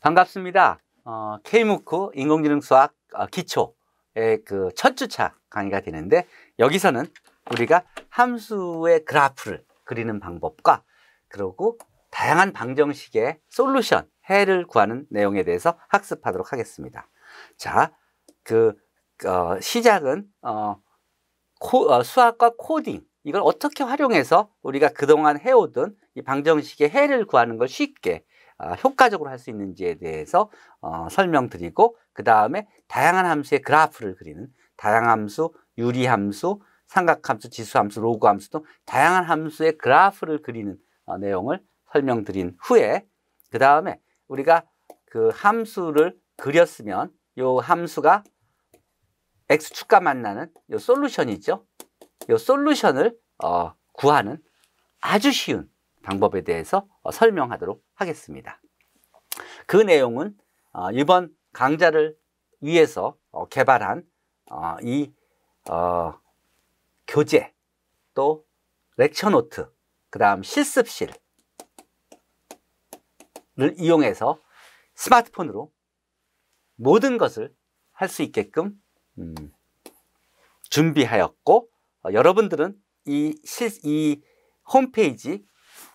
반갑습니다. 어, K무크 인공지능 수학 어, 기초의 그 첫 주차 강의가 되는데 여기서는 우리가 함수의 그래프를 그리는 방법과 그리고 다양한 방정식의 솔루션, 해를 구하는 내용에 대해서 학습하도록 하겠습니다. 자, 그 어, 시작은 어, 코, 어, 수학과 코딩 이걸 어떻게 활용해서 우리가 그동안 해오던 이 방정식의 해를 구하는 걸 쉽게 어, 효과적으로 할 수 있는지에 대해서 어, 설명드리고 그 다음에 다양한 함수의 그래프를 그리는 다양함수, 유리함수, 삼각함수, 지수함수, 로그함수 등 다양한 함수의 그래프를 그리는 어, 내용을 설명드린 후에 그 다음에 우리가 그 함수를 그렸으면 요 함수가 x축과 만나는 요 솔루션이죠. 요 솔루션을 어, 구하는 아주 쉬운 방법에 대해서 어, 설명하도록 하겠습니다. 그 내용은 어, 이번 강좌를 위해서 어, 개발한 이 교재 또 렉처 노트 그 다음 실습실을 이용해서 스마트폰으로 모든 것을 할 수 있게끔 음, 준비하였고 여러분들은 이, 실, 이 홈페이지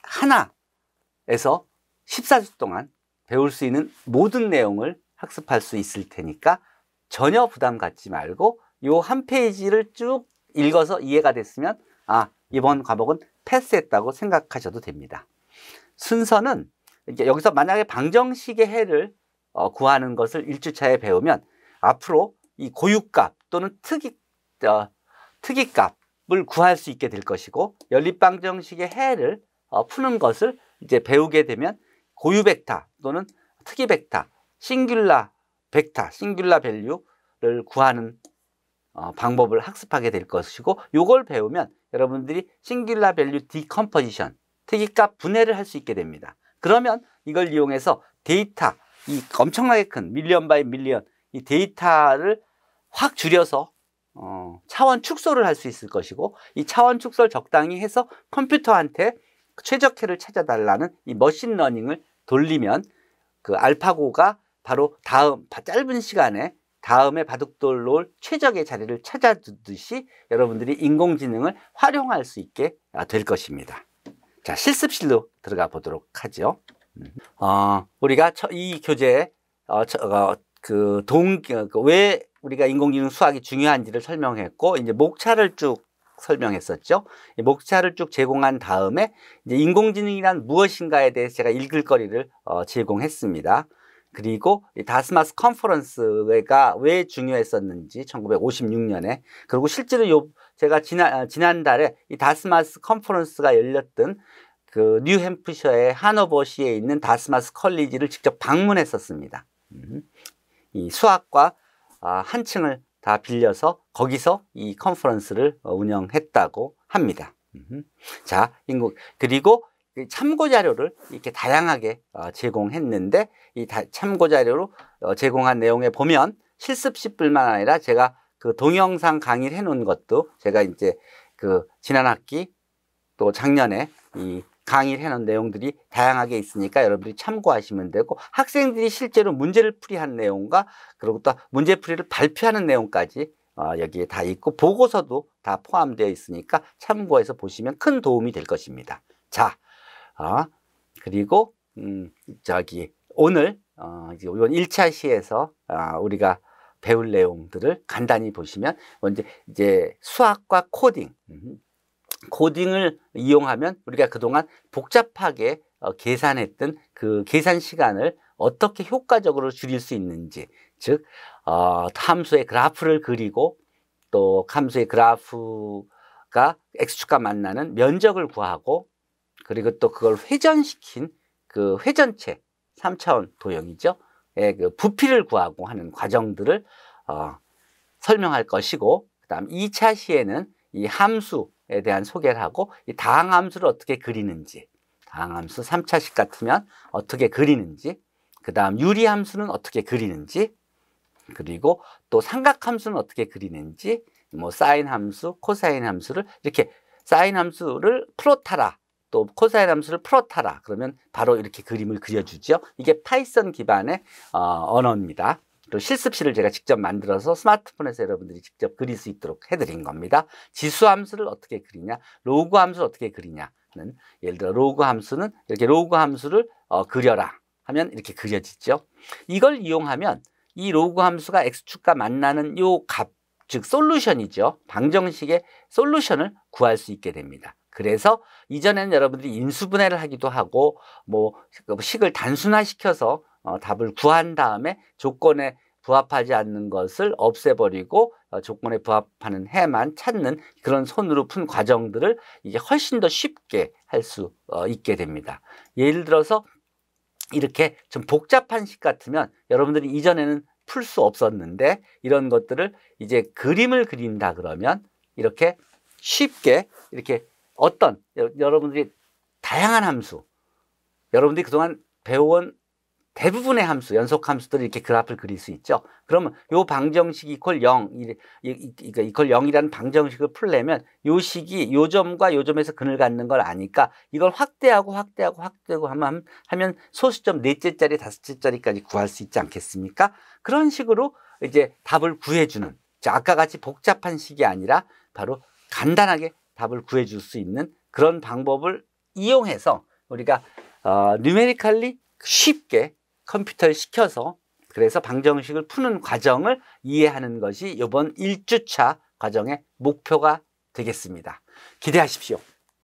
하나에서 14주 동안 배울 수 있는 모든 내용을 학습할 수 있을 테니까 전혀 부담 갖지 말고 이 한 페이지를 쭉 읽어서 이해가 됐으면 아 이번 과목은 패스했다고 생각하셔도 됩니다. 순서는 이제 여기서 만약에 방정식의 해를 어, 구하는 것을 1주차에 배우면 앞으로 이 고유값 또는 특이, 어, 특이값을 구할 수 있게 될 것이고 연립방정식의 해를 어, 푸는 것을 이제 배우게 되면 고유 벡터 또는 특이 벡터, 싱귤라 벡터, 싱귤라 밸류를 구하는 어, 방법을 학습하게 될 것이고 이걸 배우면 여러분들이 싱귤라 밸류 디컴포지션, 특이값 분해를 할 수 있게 됩니다. 그러면 이걸 이용해서 데이터, 이 엄청나게 큰 밀리언 바이 밀리언 이 데이터를 확 줄여서 어, 차원 축소를 할 수 있을 것이고 이 차원 축소를 적당히 해서 컴퓨터한테 최적회를 찾아달라는 이 머신러닝을 돌리면 그 알파고가 바로 다음 짧은 시간에 다음에 바둑돌 놓을 최적의 자리를 찾아주듯이 여러분들이 인공지능을 활용할 수 있게 아, 될 것입니다. 자, 실습실로 들어가 보도록 하죠. 음. 어, 우리가 이 교재에 어, 어, 그 동, 그왜 우리가 인공지능 수학이 중요한지를 설명했고, 이제 목차를 쭉 설명했었죠. 목차를 쭉 제공한 다음에 인공지능이란 무엇인가에 대해서 제가 읽을 거리를 어, 제공했습니다. 그리고 다스마스 컨퍼런스가 왜 중요했었는지 1956년에 그리고 실제로 요 제가 지난 아, 지난달에 이 다스마스 컨퍼런스가 열렸던 그 뉴햄프셔의 하노버시에 있는 다스마스 컬리지를 직접 방문했었습니다. 음. 이 수학과 아, 한층을 다 빌려서 거기서 이 컨퍼런스를 어, 운영했다고 합니다. 자, 그리고 참고 자료를 이렇게 다양하게 어, 제공했는데 이 참고 자료로 어, 제공한 내용에 보면 실습시뿐만 아니라 제가 그 동영상 강의를 해놓은 것도 제가 이제 그 지난 학기 또 작년에 이 강의를 해놓은 내용들이 다양하게 있으니까 여러분들이 참고하시면 되고 학생들이 실제로 문제를 풀이한 내용과 그리고 또 문제 풀이를 발표하는 내용까지 어, 여기에 다 있고 보고서도 다 포함되어 있으니까 참고해서 보시면 큰 도움이 될 것입니다. 자, 어, 그리고 음, 저기 오늘 어, 이번 1차 시에서 어, 아, 우리가 배울 내용들을 간단히 보시면 먼저 이제 수학과 코딩 음, 코딩을 이용하면 우리가 그동안 복잡하게 어, 계산했던 그 계산 시간을 어떻게 효과적으로 줄일 수 있는지 즉 어, 함수의 그래프를 그리고 또 함수의 그래프가 x축과 만나는 면적을 구하고 그리고 또 그걸 회전시킨 그 회전체 3차원 도형이죠 예, 그 부피를 구하고 하는 과정들을 어, 설명할 것이고 그 다음 2차 시에는 이 함수 함수에 대한 소개를 하고 이 다항함수를 어떻게 그리는지 다항함수 삼차식 같으면 어떻게 그리는지 그 다음 유리함수는 어떻게 그리는지 그리고 또 삼각함수는 어떻게 그리는지 뭐 사인 함수, 코사인 함수를 이렇게 사인 함수를 플롯타라또 코사인 함수를 플롯타라 그러면 바로 이렇게 그림을 그려주죠 이게 파이썬 기반의 어, 언어입니다 또 실습실을 제가 직접 만들어서 스마트폰에서 여러분들이 직접 그릴 수 있도록 해드린 겁니다. 지수 함수를 어떻게 그리냐, 로그 함수를 어떻게 그리냐는 예를 들어 로그 함수는 이렇게 로그 함수를 어, 그려라 하면 이렇게 그려지죠. 이걸 이용하면 이 로그 함수가 x축과 만나는 요 값, 즉 솔루션이죠. 방정식의 솔루션을 구할 수 있게 됩니다. 그래서 이전에는 여러분들이 인수분해를 하기도 하고 뭐 식을 단순화시켜서 어, 답을 구한 다음에 조건에 부합하지 않는 것을 없애버리고 어, 조건에 부합하는 해만 찾는 그런 손으로 푼 과정들을 이제 훨씬 더 쉽게 할수 어, 있게 됩니다. 예를 들어서 이렇게 좀 복잡한 식 같으면 여러분들이 이전에는 풀 수 없었는데 이런 것들을 이제 그림을 그린다 그러면 이렇게 쉽게 이렇게 어떤 여러분들이 다양한 함수 여러분들이 그동안 배워온 대부분의 함수, 연속 함수들을 이렇게 그래프를 그릴 수 있죠. 그러면 요 방정식 이퀄 0, 이퀄 0이라는 방정식을 풀려면 요 식이 요 점과 요 점에서 근을 갖는 걸 아니까 이걸 확대하고 확대하고 확대하고 하면, 하면 소수점 넷째 짜리 다섯째 짜리까지 구할 수 있지 않겠습니까? 그런 식으로 이제 답을 구해주는 아까 같이 복잡한 식이 아니라 바로 간단하게 답을 구해줄 수 있는 그런 방법을 이용해서 우리가 어, 뉴메리칼리 쉽게 컴퓨터에 시켜서 그래서 방정식을 푸는 과정을 이해하는 것이 이번 1주차 과정의 목표가 되겠습니다. 기대하십시오.